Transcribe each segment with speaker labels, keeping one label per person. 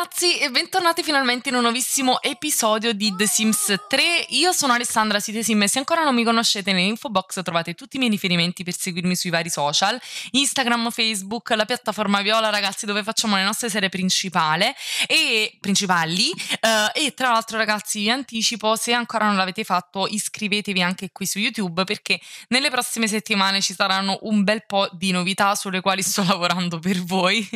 Speaker 1: ragazzi e bentornati finalmente in un nuovissimo episodio di The Sims 3. Io sono Alessandra Sitesim e se ancora non mi conoscete nell'info box trovate tutti i miei riferimenti per seguirmi sui vari social, Instagram, Facebook, la piattaforma Viola ragazzi dove facciamo le nostre serie principali e principali uh, e tra l'altro ragazzi vi anticipo se ancora non l'avete fatto iscrivetevi anche qui su YouTube perché nelle prossime settimane ci saranno un bel po' di novità sulle quali sto lavorando per voi.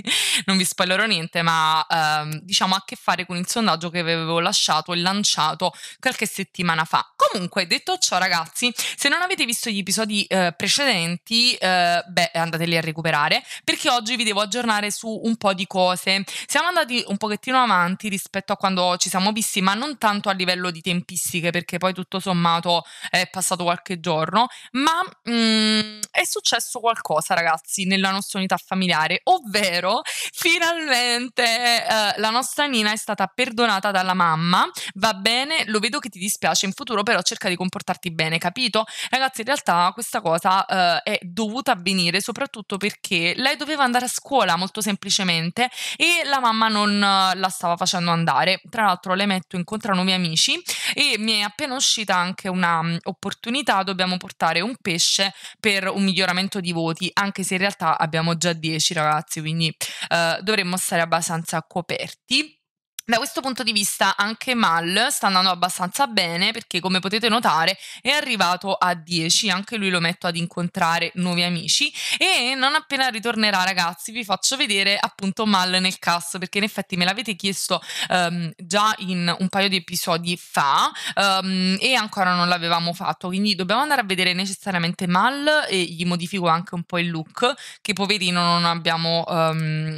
Speaker 1: non vi spoilerò niente ma... Um, diciamo, a che fare con il sondaggio che avevo lasciato e lanciato qualche settimana fa. Comunque, detto ciò, ragazzi, se non avete visto gli episodi eh, precedenti, eh, beh, andateli a recuperare perché oggi vi devo aggiornare su un po' di cose. Siamo andati un pochettino avanti rispetto a quando ci siamo visti, ma non tanto a livello di tempistiche, perché poi tutto sommato è passato qualche giorno, ma mm, è successo qualcosa, ragazzi, nella nostra unità familiare, ovvero finalmente eh, la nostra Nina è stata perdonata dalla mamma, va bene, lo vedo che ti dispiace in futuro, però cerca di comportarti bene, capito? Ragazzi, in realtà questa cosa eh, è dovuta avvenire soprattutto perché lei doveva andare a scuola molto semplicemente e la mamma non eh, la stava facendo andare. Tra l'altro le metto incontrano nuovi amici e mi è appena uscita anche un'opportunità, mm, dobbiamo portare un pesce per un miglioramento di voti, anche se in realtà abbiamo già 10 ragazzi, quindi eh, dovremmo stare abbastanza coperti. typ Da questo punto di vista anche Mal sta andando abbastanza bene perché come potete notare è arrivato a 10, anche lui lo metto ad incontrare nuovi amici e non appena ritornerà ragazzi vi faccio vedere appunto Mal nel cast perché in effetti me l'avete chiesto um, già in un paio di episodi fa um, e ancora non l'avevamo fatto quindi dobbiamo andare a vedere necessariamente Mal e gli modifico anche un po' il look che poverino non abbiamo um,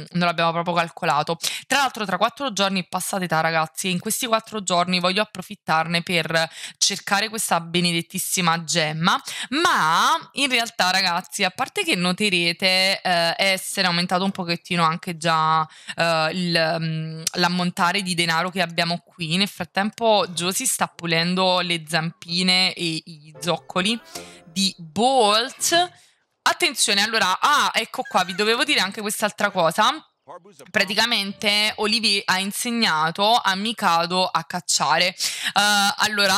Speaker 1: non l'abbiamo proprio calcolato tra l'altro tra quattro giorni passata età, ragazzi, e in questi quattro giorni voglio approfittarne per cercare questa benedettissima gemma. Ma in realtà, ragazzi, a parte che noterete eh, essere aumentato un pochettino anche già eh, il, mm, l'ammontare di denaro che abbiamo qui, nel frattempo Josie sta pulendo le zampine e i zoccoli di Bolt. Attenzione, allora, ah, ecco qua, vi dovevo dire anche quest'altra cosa praticamente Olivier ha insegnato a Mikado a cacciare. Uh, allora,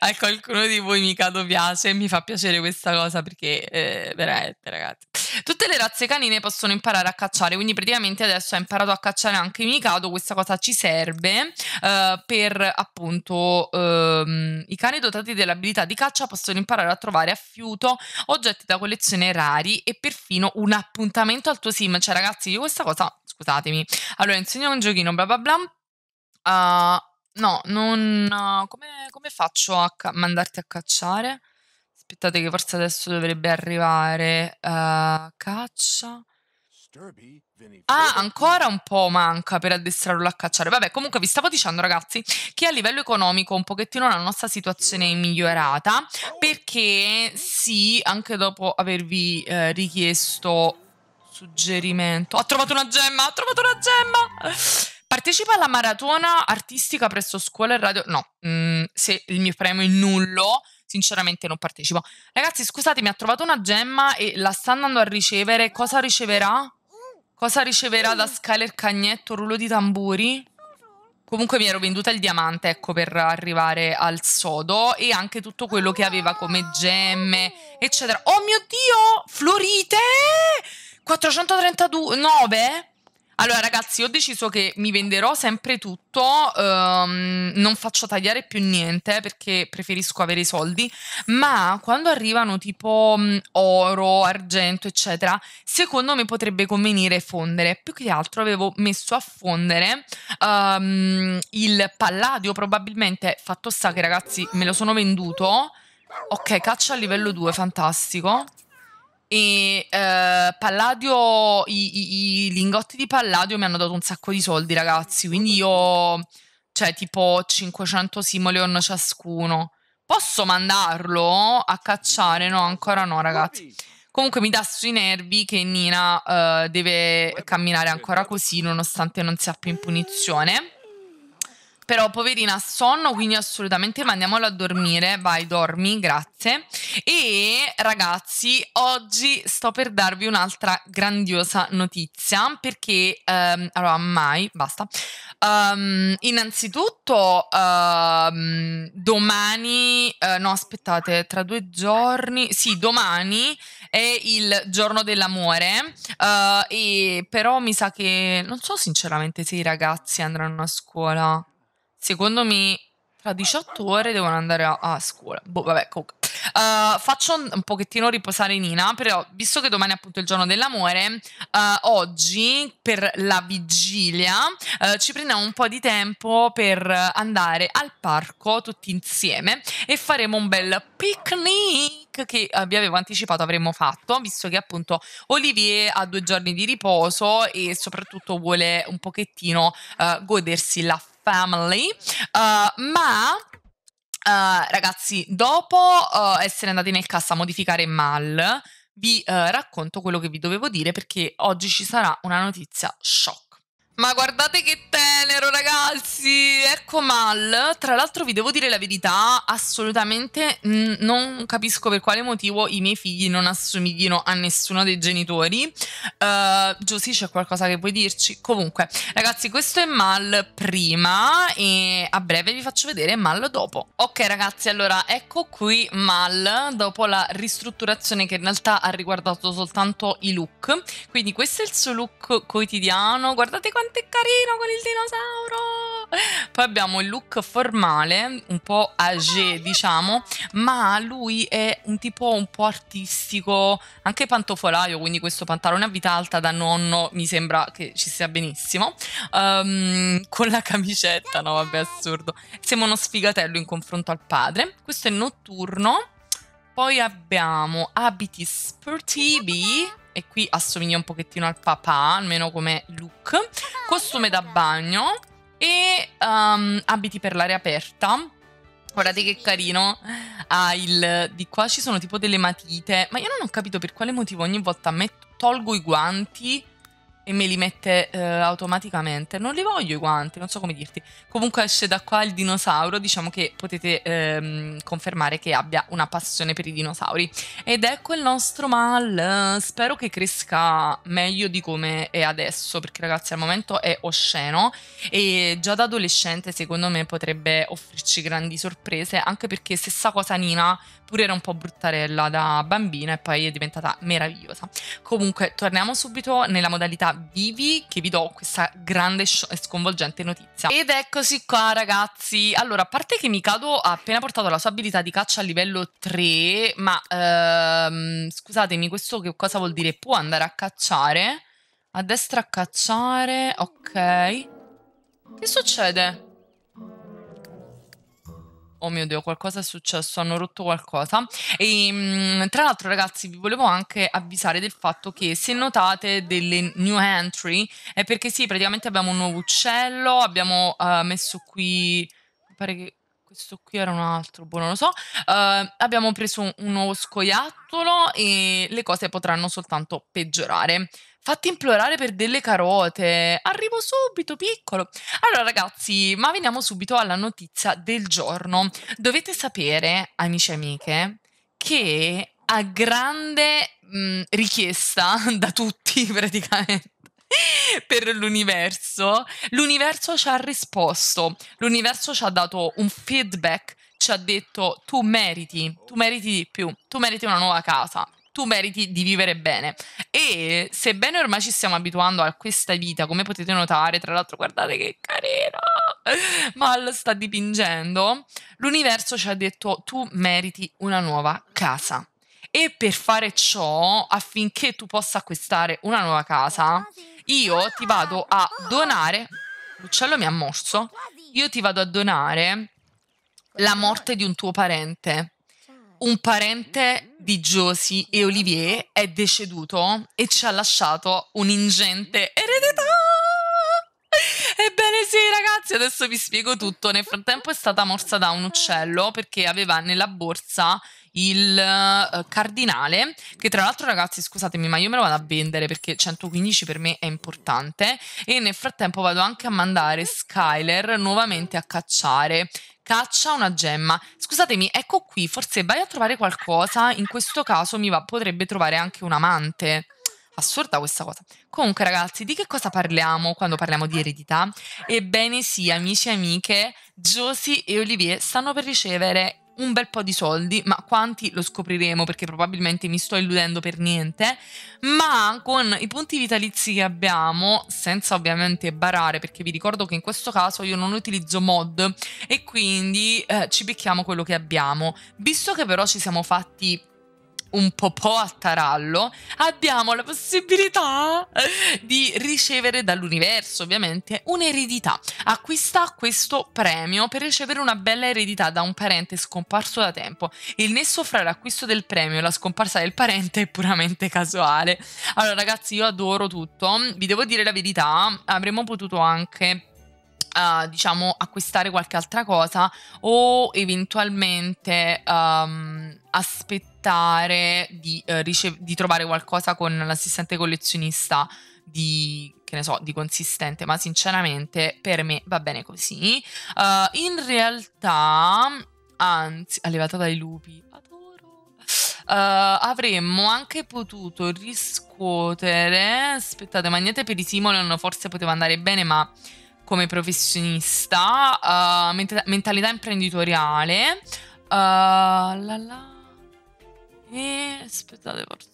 Speaker 1: a qualcuno di voi mi cado piace, mi fa piacere questa cosa perché eh, veramente ragazzi. Tutte le razze canine possono imparare a cacciare, quindi praticamente adesso ha imparato a cacciare anche i Mikado, questa cosa ci serve eh, per appunto ehm, i cani dotati dell'abilità di caccia possono imparare a trovare a fiuto oggetti da collezione rari e perfino un appuntamento al tuo sim, cioè ragazzi io questa cosa, scusatemi, allora insegno un giochino bla bla bla, uh, No, non... Come, come faccio a ca- mandarti a cacciare? Aspettate che forse adesso dovrebbe arrivare. Uh, caccia. Ah, ancora un po' manca per addestrarlo a cacciare. Vabbè, comunque vi stavo dicendo, ragazzi, che a livello economico un pochettino la nostra situazione è migliorata oh. perché sì, anche dopo avervi eh, richiesto suggerimento. Ho trovato una gemma, ho trovato una gemma! Partecipa alla maratona artistica presso scuola e radio. No, mm, se il mio premio è nullo, sinceramente non partecipo. Ragazzi, scusatemi, ha trovato una gemma e la sta andando a ricevere. Cosa riceverà? Cosa riceverà da Skyler Cagnetto? Rullo di tamburi? Comunque mi ero venduta il diamante, ecco, per arrivare al sodo e anche tutto quello che aveva come gemme, eccetera. Oh mio Dio! Florite! 432... 9? Allora, ragazzi, ho deciso che mi venderò sempre tutto, um, non faccio tagliare più niente eh, perché preferisco avere i soldi, ma quando arrivano tipo um, oro, argento, eccetera, secondo me potrebbe convenire fondere. Più che altro avevo messo a fondere um, il palladio, probabilmente fatto sta che ragazzi me lo sono venduto. Ok, caccia a livello 2, fantastico e eh, Palladio, i, i, i, lingotti di Palladio mi hanno dato un sacco di soldi ragazzi, quindi io, cioè tipo 500 simoleon ciascuno. Posso mandarlo a cacciare? No, ancora no ragazzi. Comunque mi dà sui nervi che Nina eh, deve camminare ancora così nonostante non sia più in punizione però poverina ha sonno, quindi assolutamente mandiamola a dormire, vai dormi, grazie. E ragazzi, oggi sto per darvi un'altra grandiosa notizia, perché, um, allora mai, basta. Um, innanzitutto, um, domani, uh, no aspettate, tra due giorni, sì, domani è il giorno dell'amore, uh, e però mi sa che, non so sinceramente se i ragazzi andranno a scuola secondo me, tra 18 ore devono andare a, a scuola. Boh, vabbè, comunque. Uh, faccio un, un, pochettino riposare Nina, però visto che domani è appunto il giorno dell'amore, uh, oggi per la vigilia uh, ci prendiamo un po' di tempo per andare al parco tutti insieme e faremo un bel picnic che vi avevo anticipato avremmo fatto, visto che appunto Olivier ha due giorni di riposo e soprattutto vuole un pochettino godersi la Family, uh, ma uh, ragazzi, dopo uh, essere andati nel cast a modificare Mal, vi racconto quello che vi dovevo dire perché oggi ci sarà una notizia shock. Ma guardate che tenero, ragazzi! Ecco Mal. Tra l'altro, vi devo dire la verità: assolutamente non capisco per quale motivo i miei figli non assomiglino a nessuno dei genitori. Uh, eh, Giussi, c'è qualcosa che puoi dirci? Comunque, ragazzi, questo è Mal prima e a breve vi faccio vedere Mal dopo. Ok, ragazzi, allora ecco qui Mal dopo la ristrutturazione che in realtà ha riguardato soltanto i look. Quindi, questo è il suo look quotidiano. Guardate quanto quanto è carino con il dinosauro! Poi abbiamo il look formale, un po' age, diciamo, ma lui è un tipo un po' artistico, anche pantofolaio, quindi questo pantalone a vita alta da nonno mi sembra che ci sia benissimo. Um, con la camicetta, no vabbè, assurdo. Siamo uno sfigatello in confronto al padre. Questo è notturno. Poi abbiamo abiti sportivi e qui assomiglia un pochettino al papà, almeno come look, ah, costume da bagno e um, abiti per l'aria aperta. Guardate che carino. Ah, il, di qua ci sono tipo delle matite, ma io non ho capito per quale motivo ogni volta tolgo i guanti e me li mette eh, automaticamente. Non li voglio i guanti, non so come dirti. Comunque esce da qua il dinosauro, diciamo che potete ehm, confermare che abbia una passione per i dinosauri. Ed ecco il nostro mal. Spero che cresca meglio di come è adesso, perché ragazzi al momento è osceno e già da adolescente secondo me potrebbe offrirci grandi sorprese, anche perché stessa cosa Nina pure era un po' bruttarella da bambina e poi è diventata meravigliosa. Comunque, torniamo subito nella modalità vivi che vi do questa grande e sconvolgente notizia. Ed eccoci qua, ragazzi. Allora, a parte che Mikado ha appena portato la sua abilità di caccia a livello 3, ma ehm, scusatemi, questo che cosa vuol dire? Può andare a cacciare? A destra a cacciare, ok. Che succede? oh mio Dio, qualcosa è successo, hanno rotto qualcosa. E mm, tra l'altro, ragazzi, vi volevo anche avvisare del fatto che se notate delle new entry è perché sì, praticamente abbiamo un nuovo uccello, abbiamo uh, messo qui, mi pare che questo qui era un altro, boh, non lo so. Uh, abbiamo preso un, un nuovo scoiattolo e le cose potranno soltanto peggiorare fatti implorare per delle carote. Arrivo subito, piccolo. Allora, ragazzi, ma veniamo subito alla notizia del giorno. Dovete sapere, amici e amiche, che a grande mh, richiesta da tutti praticamente per l'universo, l'universo ci ha risposto, l'universo ci ha dato un feedback, ci ha detto tu meriti, tu meriti di più, tu meriti una nuova casa, tu meriti di vivere bene. E sebbene ormai ci stiamo abituando a questa vita, come potete notare, tra l'altro guardate che carino, Mal sta dipingendo, l'universo ci ha detto tu meriti una nuova casa. E per fare ciò, affinché tu possa acquistare una nuova casa, io ti vado a donare... L'uccello mi ha morso. Io ti vado a donare la morte di un tuo parente un parente di Josie e Olivier è deceduto e ci ha lasciato un'ingente eredità. Ebbene sì ragazzi, adesso vi spiego tutto. Nel frattempo è stata morsa da un uccello perché aveva nella borsa il uh, cardinale, che tra l'altro ragazzi scusatemi ma io me lo vado a vendere perché 115 per me è importante e nel frattempo vado anche a mandare Skyler nuovamente a cacciare Caccia una gemma. Scusatemi, ecco qui, forse vai a trovare qualcosa, in questo caso mi va, potrebbe trovare anche un amante. Assurda questa cosa. Comunque ragazzi, di che cosa parliamo quando parliamo di eredità? Ebbene sì, amici e amiche, Josie e Olivier stanno per ricevere un bel po' di soldi, ma quanti lo scopriremo perché probabilmente mi sto illudendo per niente, ma con i punti vitalizi che abbiamo, senza ovviamente barare, perché vi ricordo che in questo caso io non utilizzo mod e quindi eh, ci becchiamo quello che abbiamo. Visto che però ci siamo fatti un po' po' a tarallo, abbiamo la possibilità di ricevere dall'universo, ovviamente, un'eredità. Acquista questo premio per ricevere una bella eredità da un parente scomparso da tempo. Il nesso fra l'acquisto del premio e la scomparsa del parente è puramente casuale. Allora, ragazzi, io adoro tutto. Vi devo dire la verità, avremmo potuto anche Uh, diciamo acquistare qualche altra cosa o eventualmente um, aspettare aspettare di, eh, rice- di trovare qualcosa con l'assistente collezionista di che ne so, di consistente, ma sinceramente per me va bene così. Uh, in realtà, anzi, allevata dai lupi, adoro. Uh, avremmo anche potuto riscuotere. Aspettate, Magnete per i Simoleon forse poteva andare bene, ma come professionista, uh, mentalità imprenditoriale. la la. E aspettate, forse.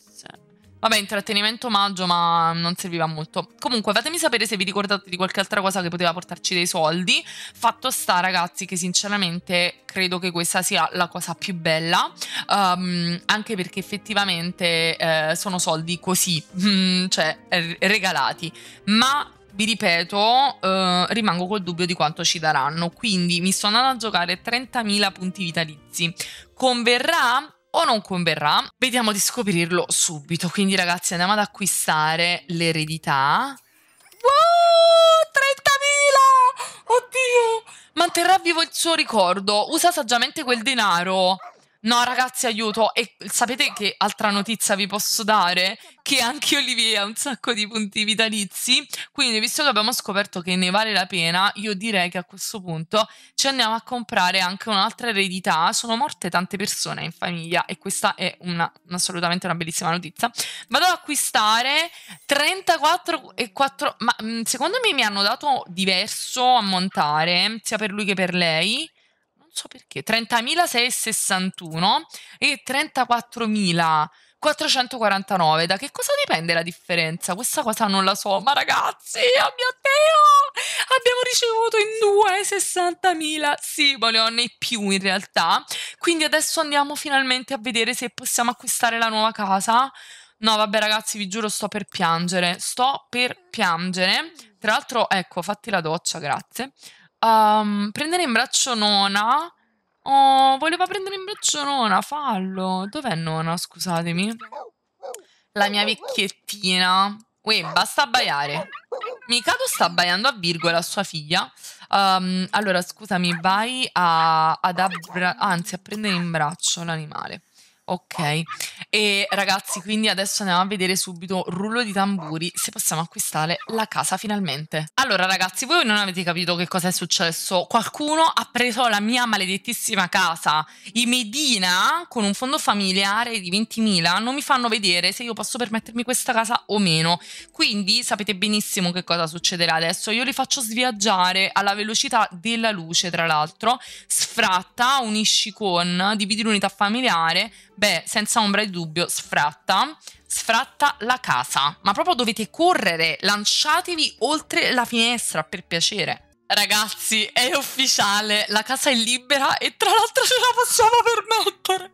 Speaker 1: Vabbè, intrattenimento omaggio, ma non serviva molto. Comunque, fatemi sapere se vi ricordate di qualche altra cosa che poteva portarci dei soldi. Fatto sta, ragazzi, che sinceramente credo che questa sia la cosa più bella, um, anche perché effettivamente eh, sono soldi così, cioè regalati. Ma vi ripeto, eh, rimango col dubbio di quanto ci daranno. Quindi mi sto andando a giocare 30.000 punti vitalizi. Converrà o non converrà. Vediamo di scoprirlo subito. Quindi ragazzi andiamo ad acquistare l'eredità. Wow! 30.000! Oddio! Manterrà vivo il suo ricordo. Usa saggiamente quel denaro. No, ragazzi, aiuto. E sapete che altra notizia vi posso dare? Che anche Olivier ha un sacco di punti vitalizi. Quindi, visto che abbiamo scoperto che ne vale la pena, io direi che a questo punto ci andiamo a comprare anche un'altra eredità. Sono morte tante persone in famiglia e questa è una, assolutamente una bellissima notizia. Vado ad acquistare 34 e 4. Ma mm, secondo me mi hanno dato diverso a montare, sia per lui che per lei so perché, 30.661 e 34.449. Da che cosa dipende la differenza? Questa cosa non la so, ma ragazzi, oh mio Dio, abbiamo ricevuto in due 60.000 Simoleon nei più in realtà. Quindi adesso andiamo finalmente a vedere se possiamo acquistare la nuova casa. No, vabbè, ragazzi, vi giuro, sto per piangere. Sto per piangere. Tra l'altro, ecco, fatti la doccia, grazie. Um, prendere in braccio Nona. Oh, voleva prendere in braccio Nona, fallo. Dov'è Nona, scusatemi? La mia vecchiettina. Uè, basta abbaiare. Mikado sta abbaiando a Virgo, la sua figlia. Um, allora, scusami, vai a, ad abbra- anzi, a prendere in braccio l'animale. Ok, e ragazzi, quindi adesso andiamo a vedere subito rullo di tamburi se possiamo acquistare la casa finalmente. Allora, ragazzi, voi non avete capito che cosa è successo. Qualcuno ha preso la mia maledettissima casa. I Medina, con un fondo familiare di 20.000, non mi fanno vedere se io posso permettermi questa casa o meno. Quindi sapete benissimo che cosa succederà adesso. Io li faccio sviaggiare alla velocità della luce, tra l'altro. Sfratta, unisci con, dividi l'unità familiare Beh, senza ombra di dubbio, sfratta, sfratta la casa, ma proprio dovete correre, lanciatevi oltre la finestra per piacere. Ragazzi, è ufficiale, la casa è libera e tra l'altro ce la possiamo permettere.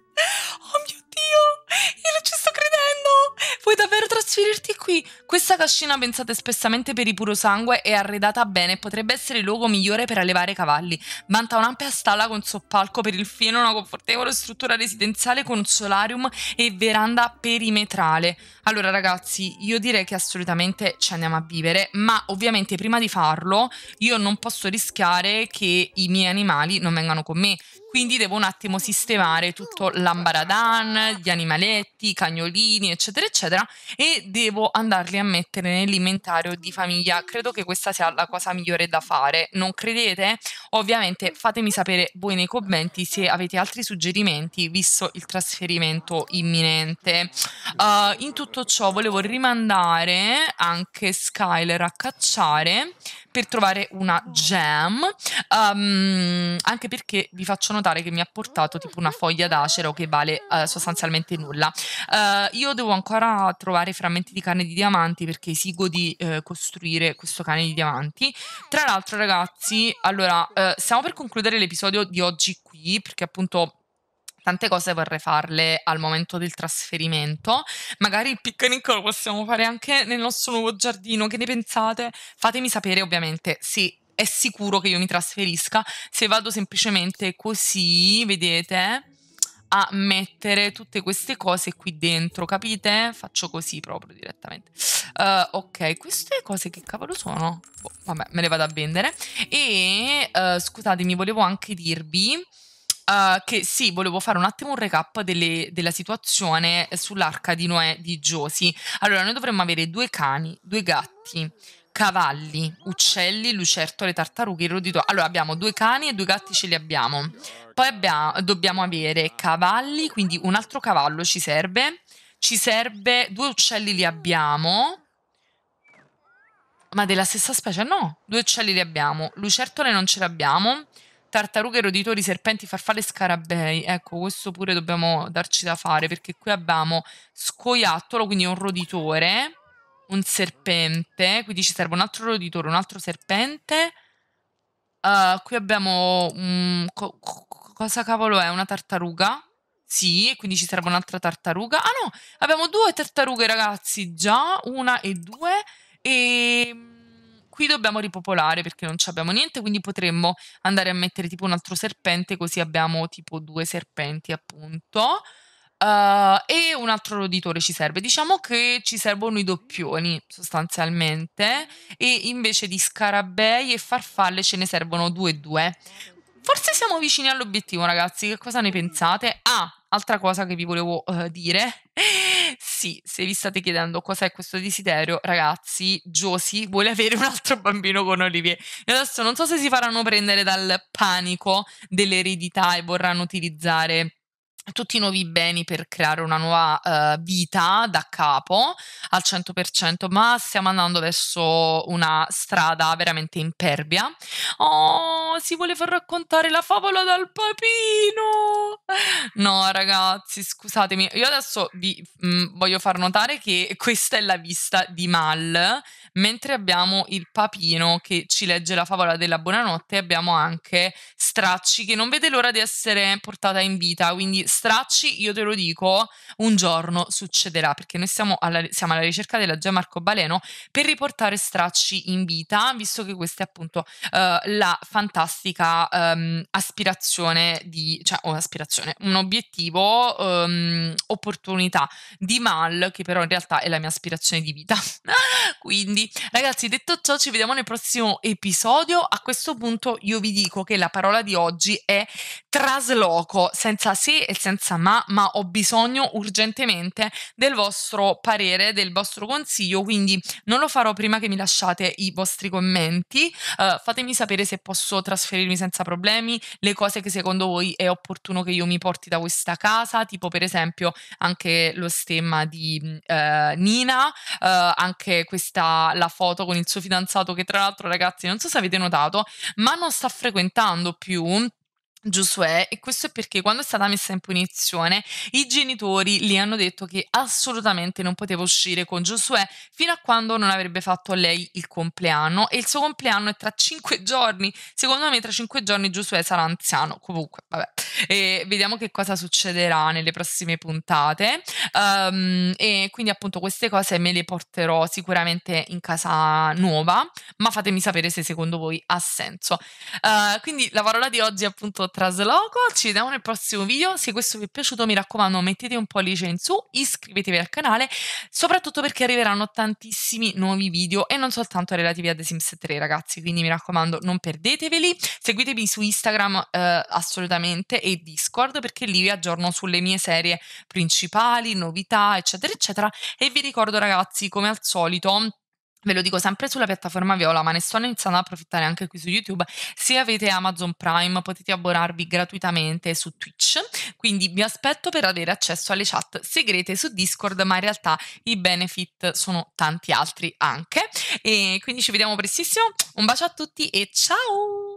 Speaker 1: Oh mio Dio, io ci sto credendo! Vuoi davvero trasferirti qui? Questa cascina pensata espressamente per i puro sangue è arredata bene e potrebbe essere il luogo migliore per allevare cavalli. Vanta un'ampia stalla con soppalco per il fieno, una confortevole struttura residenziale con solarium e veranda perimetrale. Allora ragazzi, io direi che assolutamente ci andiamo a vivere, ma ovviamente prima di farlo io non posso rischiare che i miei animali non vengano con me. Quindi devo un attimo sistemare tutto l'ambaradan, gli animaletti, i cagnolini, eccetera, eccetera, e devo andarli a mettere nell'inventario di famiglia. Credo che questa sia la cosa migliore da fare, non credete? Ovviamente fatemi sapere voi nei commenti se avete altri suggerimenti visto il trasferimento imminente. Uh, in tutto ciò volevo rimandare anche Skyler a cacciare per trovare una jam, um, anche perché vi faccio notare che mi ha portato tipo una foglia d'acero che vale uh, sostanzialmente nulla. Uh, io devo ancora trovare frammenti di carne di diamanti perché esigo di uh, costruire questo cane di diamanti. Tra l'altro ragazzi, allora, stiamo per concludere l'episodio di oggi qui perché appunto tante cose vorrei farle al momento del trasferimento. Magari il picnic lo possiamo fare anche nel nostro nuovo giardino. Che ne pensate? Fatemi sapere, ovviamente, se è sicuro che io mi trasferisca. Se vado semplicemente così, vedete, a mettere tutte queste cose qui dentro, capite? Faccio così proprio direttamente. Uh, ok, queste cose che cavolo sono? Boh, vabbè, me le vado a vendere. E uh, scusatemi, volevo anche dirvi Uh, che sì, volevo fare un attimo un recap delle, della situazione sull'arca di Noè di Giosi. Allora, noi dovremmo avere due cani, due gatti, cavalli, uccelli, lucertole, tartarughe, roditore. Allora, abbiamo due cani e due gatti ce li abbiamo. Poi abbiamo, dobbiamo avere cavalli, quindi un altro cavallo ci serve. Ci serve due uccelli li abbiamo. Ma della stessa specie? No, due uccelli li abbiamo. Lucertole non ce l'abbiamo. abbiamo tartarughe, roditori, serpenti, farfalle scarabei. Ecco, questo pure dobbiamo darci da fare perché qui abbiamo scoiattolo, quindi un roditore, un serpente, quindi ci serve un altro roditore, un altro serpente. Uh, qui abbiamo um, co cosa cavolo è? Una tartaruga? Sì, quindi ci serve un'altra tartaruga. Ah no, abbiamo due tartarughe ragazzi, già una e due e qui dobbiamo ripopolare perché non abbiamo niente, quindi potremmo andare a mettere tipo un altro serpente, così abbiamo tipo due serpenti appunto. Uh, e un altro roditore ci serve. Diciamo che ci servono i doppioni sostanzialmente e invece di scarabei e farfalle ce ne servono due e due forse siamo vicini all'obiettivo, ragazzi. Che cosa ne pensate? Ah, altra cosa che vi volevo uh, dire. Sì, se vi state chiedendo cos'è questo desiderio, ragazzi, Josie vuole avere un altro bambino con Olivier. E adesso non so se si faranno prendere dal panico dell'eredità e vorranno utilizzare tutti i nuovi beni per creare una nuova uh, vita da capo al 100%, ma stiamo andando verso una strada veramente impervia. Oh, si voleva raccontare la favola dal papino! No, ragazzi, scusatemi. Io adesso vi mh, mm, voglio far notare che questa è la vista di Mal Mentre abbiamo il papino che ci legge la favola della buonanotte, abbiamo anche Stracci che non vede l'ora di essere portata in vita. Quindi Stracci, io te lo dico, un giorno succederà perché noi siamo alla, siamo alla ricerca della Gemma Arcobaleno per riportare Stracci in vita, visto che questa è appunto uh, la fantastica um, aspirazione di, cioè oh, un obiettivo, um, opportunità di Mal, che però in realtà è la mia aspirazione di vita. Quindi quindi, ragazzi, detto ciò, ci vediamo nel prossimo episodio. A questo punto io vi dico che la parola di oggi è trasloco, senza se e senza ma, ma ho bisogno urgentemente del vostro parere, del vostro consiglio, quindi non lo farò prima che mi lasciate i vostri commenti. Uh, fatemi sapere se posso trasferirmi senza problemi, le cose che secondo voi è opportuno che io mi porti da questa casa, tipo per esempio anche lo stemma di uh, Nina, uh, anche questa la foto con il suo fidanzato che tra l'altro ragazzi non so se avete notato ma non sta frequentando più Giosuè e questo è perché quando è stata messa in punizione i genitori gli hanno detto che assolutamente non poteva uscire con Giosuè fino a quando non avrebbe fatto a lei il compleanno e il suo compleanno è tra cinque giorni secondo me tra cinque giorni Giosuè sarà anziano comunque vabbè e vediamo che cosa succederà nelle prossime puntate um, e quindi appunto queste cose me le porterò sicuramente in casa nuova ma fatemi sapere se secondo voi ha senso uh, quindi la parola di oggi è appunto trasloco. Ci vediamo nel prossimo video. Se questo vi è piaciuto, mi raccomando, mettete un pollice in su, iscrivetevi al canale, soprattutto perché arriveranno tantissimi nuovi video e non soltanto relativi a The Sims 3, ragazzi. Quindi mi raccomando, non perdeteveli. Seguitemi su Instagram eh, assolutamente e Discord perché lì vi aggiorno sulle mie serie principali, novità, eccetera, eccetera. E vi ricordo, ragazzi, come al solito Ve lo dico sempre sulla piattaforma Viola, ma ne sto iniziando ad approfittare anche qui su YouTube. Se avete Amazon Prime potete abbonarvi gratuitamente su Twitch, quindi vi aspetto per avere accesso alle chat segrete su Discord, ma in realtà i benefit sono tanti altri anche. E quindi ci vediamo prestissimo, un bacio a tutti e ciao!